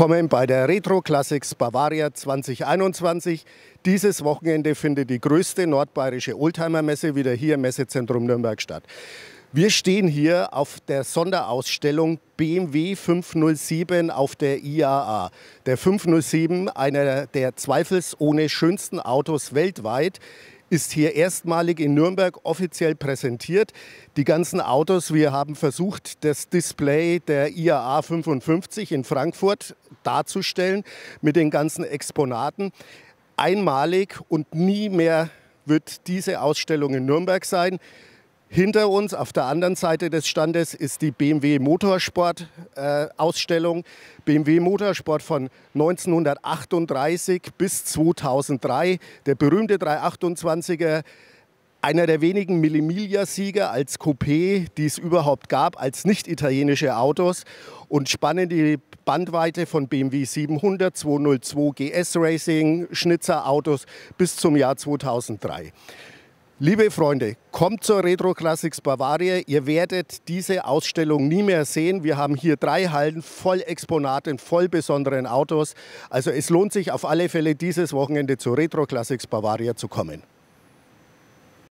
Willkommen bei der Retro Classics Bavaria 2021. Dieses Wochenende findet die größte nordbayerische Oldtimer-Messe wieder hier im Messezentrum Nürnberg statt. Wir stehen hier auf der Sonderausstellung BMW 507 auf der IAA. Der 507, einer der zweifelsohne schönsten Autos weltweit, ist hier erstmalig in Nürnberg offiziell präsentiert. Die ganzen Autos, wir haben versucht, das Display der IAA 55 in Frankfurt darzustellen mit den ganzen Exponaten. Einmalig und nie mehr wird diese Ausstellung in Nürnberg sein. Hinter uns auf der anderen Seite des Standes ist die BMW Motorsport äh, Ausstellung. BMW Motorsport von 1938 bis 2003, der berühmte 328er einer der wenigen Millimilia-Sieger als Coupé, die es überhaupt gab, als nicht-italienische Autos und spannen die Bandweite von BMW 700, 202 GS Racing, Schnitzer-Autos bis zum Jahr 2003. Liebe Freunde, kommt zur Retro Classics Bavaria. Ihr werdet diese Ausstellung nie mehr sehen. Wir haben hier drei Hallen voll Exponaten, voll besonderen Autos. Also es lohnt sich auf alle Fälle dieses Wochenende zur Retro Classics Bavaria zu kommen.